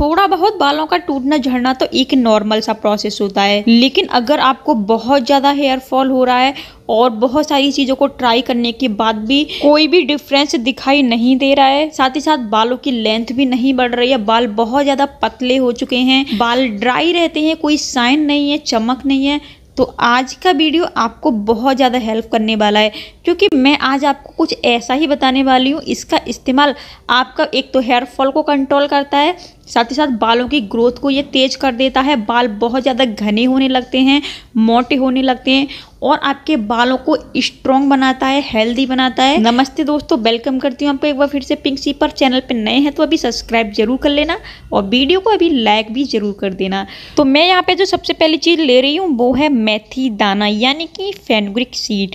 थोड़ा बहुत बालों का टूटना झड़ना तो एक नॉर्मल सा प्रोसेस होता है लेकिन अगर आपको बहुत ज़्यादा हेयर फॉल हो रहा है और बहुत सारी चीज़ों को ट्राई करने के बाद भी कोई भी डिफरेंस दिखाई नहीं दे रहा है साथ ही साथ बालों की लेंथ भी नहीं बढ़ रही है बाल बहुत ज़्यादा पतले हो चुके हैं बाल ड्राई रहते हैं कोई साइन नहीं है चमक नहीं है तो आज का वीडियो आपको बहुत ज़्यादा हेल्प करने वाला है क्योंकि मैं आज आपको कुछ ऐसा ही बताने वाली हूँ इसका इस्तेमाल आपका एक तो हेयर फॉल को कंट्रोल करता है साथ ही साथ बालों की ग्रोथ को ये तेज कर देता है बाल बहुत ज़्यादा घने होने लगते हैं मोटे होने लगते हैं और आपके बालों को स्ट्रॉन्ग बनाता है हेल्दी बनाता है नमस्ते दोस्तों वेलकम करती हूँ आपको एक बार फिर से पिंक सी पर चैनल पर नए हैं तो अभी सब्सक्राइब जरूर कर लेना और वीडियो को अभी लाइक भी जरूर कर देना तो मैं यहाँ पर जो सबसे पहली चीज़ ले रही हूँ वो है मेथी दाना यानी कि फैनग्रिक सीड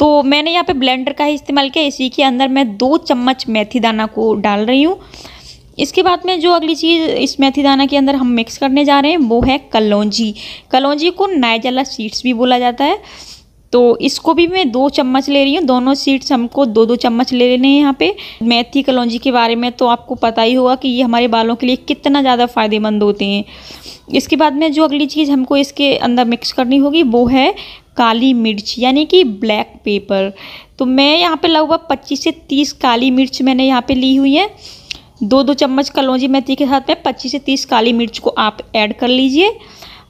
तो मैंने यहाँ पर ब्लेंडर का ही इस्तेमाल किया इसी के अंदर मैं दो चम्मच मेथी दाना को डाल रही हूँ इसके बाद में जो अगली चीज़ इस मेथी दाना के अंदर हम मिक्स करने जा रहे हैं वो है कलौजी कलौजी को नाइजला सीड्स भी बोला जाता है तो इसको भी मैं दो चम्मच ले रही हूँ दोनों सीड्स हमको दो दो चम्मच ले लेने हैं यहाँ पे मेथी कलौजी के बारे में तो आपको पता ही होगा कि ये हमारे बालों के लिए कितना ज़्यादा फ़ायदेमंद होते हैं इसके बाद में जो अगली चीज़ हमको इसके अंदर मिक्स करनी होगी वो है काली मिर्च यानी कि ब्लैक पेपर तो मैं यहाँ पर लगभग पच्चीस से तीस काली मिर्च मैंने यहाँ पर ली हुई है दो दो चम्मच कलौजी मेथी के साथ में पच्चीस से तीस काली मिर्च को आप ऐड कर लीजिए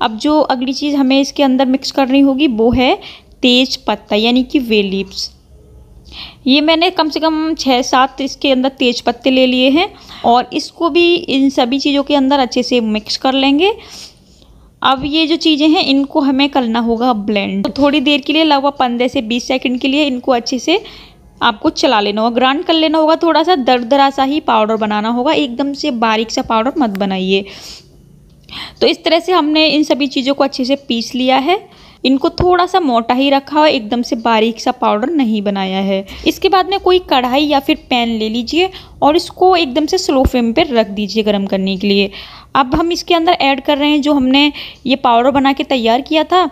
अब जो अगली चीज़ हमें इसके अंदर मिक्स करनी होगी वो है तेज पत्ता यानी कि वे लिप्स ये मैंने कम से कम छः सात इसके अंदर तेज पत्ते ले लिए हैं और इसको भी इन सभी चीज़ों के अंदर अच्छे से मिक्स कर लेंगे अब ये जो चीज़ें हैं इनको हमें करना होगा ब्लेंड तो थोड़ी देर के लिए लगभग पंद्रह से बीस सेकंड के लिए इनको अच्छे से आपको चला लेना होगा ग्राइंड कर लेना होगा थोड़ा सा दर दरा सा ही पाउडर बनाना होगा एकदम से बारीक सा पाउडर मत बनाइए तो इस तरह से हमने इन सभी चीज़ों को अच्छे से पीस लिया है इनको थोड़ा सा मोटा ही रखा हो एकदम से बारीक सा पाउडर नहीं बनाया है इसके बाद में कोई कढ़ाई या फिर पैन ले लीजिए और इसको एकदम से स्लो फ्लेम पर रख दीजिए गर्म करने के लिए अब हम इसके अंदर ऐड कर रहे हैं जो हमने ये पाउडर बना के तैयार किया था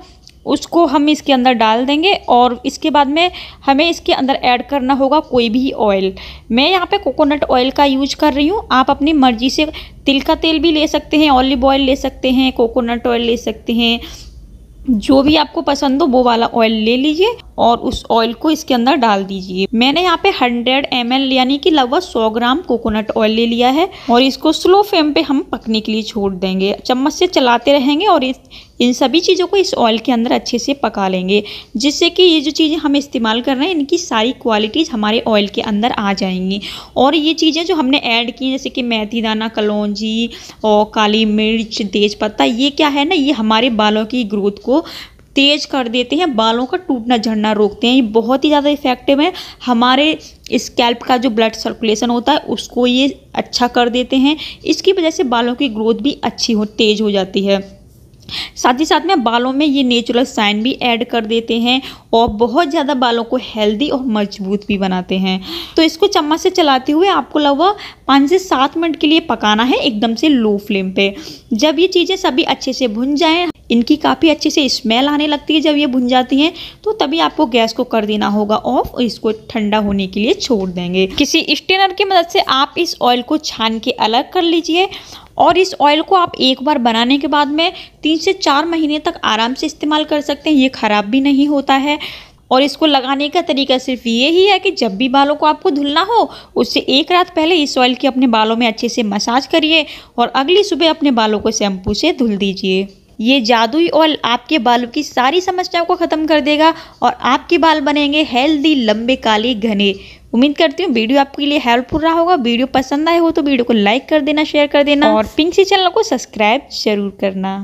उसको हम इसके अंदर डाल देंगे और इसके बाद में हमें इसके अंदर ऐड करना होगा कोई भी ऑयल मैं यहाँ पे कोकोनट ऑयल का यूज कर रही हूँ आप अपनी मर्जी से तिल का तेल भी ले सकते हैं ऑलिव ऑयल ले सकते हैं कोकोनट ऑयल ले सकते हैं जो भी आपको पसंद हो वो वाला ऑयल ले लीजिए और उस ऑयल को इसके अंदर डाल दीजिए मैंने यहाँ पे 100 एम यानी कि लगभग 100 ग्राम कोकोनट ऑयल ले लिया है और इसको स्लो फ्लेम पे हम पकने के लिए छोड़ देंगे चम्मच से चलाते रहेंगे और इस इन सभी चीज़ों को इस ऑयल के अंदर अच्छे से पका लेंगे जिससे कि ये जो चीज़ें हम इस्तेमाल कर रहे हैं इनकी सारी क्वालिटीज़ हमारे ऑयल के अंदर आ जाएंगी और ये चीज़ें जो हमने ऐड की जैसे कि मेथी दाना कलौजी और काली मिर्च तेज पत्ता ये क्या है ना ये हमारे बालों की ग्रोथ को तेज कर देते हैं बालों का टूटना झड़ना रोकते हैं ये बहुत ही ज़्यादा इफ़ेक्टिव है हमारे स्कैल्प का जो ब्लड सर्कुलेशन होता है उसको ये अच्छा कर देते हैं इसकी वजह से बालों की ग्रोथ भी अच्छी हो तेज़ हो जाती है साथ ही साथ में बालों में ये नेचुरल साइन भी ऐड कर देते हैं और बहुत ज़्यादा बालों को हेल्दी और मजबूत भी बनाते हैं तो इसको चम्मच से चलाते हुए आपको लगभग पाँच से सात मिनट के लिए पकाना है एकदम से लो फ्लेम पे जब ये चीज़ें सभी अच्छे से भुन जाएँ इनकी काफ़ी अच्छे से स्मेल आने लगती है जब ये भुन जाती हैं तो तभी आपको गैस को कर देना होगा ऑफ और इसको ठंडा होने के लिए छोड़ देंगे किसी स्टेनर की मदद से आप इस ऑयल को छान के अलग कर लीजिए और इस ऑयल को आप एक बार बनाने के बाद में तीन से चार महीने तक आराम से इस्तेमाल कर सकते हैं ये ख़राब भी नहीं होता है और इसको लगाने का तरीका सिर्फ ये ही है कि जब भी बालों को आपको धुलना हो उससे एक रात पहले इस ऑयल की अपने बालों में अच्छे से मसाज करिए और अगली सुबह अपने बालों को शैम्पू से धुल दीजिए ये जादुई ऑयल आपके बालों की सारी समस्याओं को ख़त्म कर देगा और आपके बाल बनेंगे हेल्दी लंबे काले घने उम्मीद करती हूँ वीडियो आपके लिए हेल्पफुल रहा होगा वीडियो पसंद आए हो तो वीडियो को लाइक कर देना शेयर कर देना और पिंक सी चैनल को सब्सक्राइब जरूर करना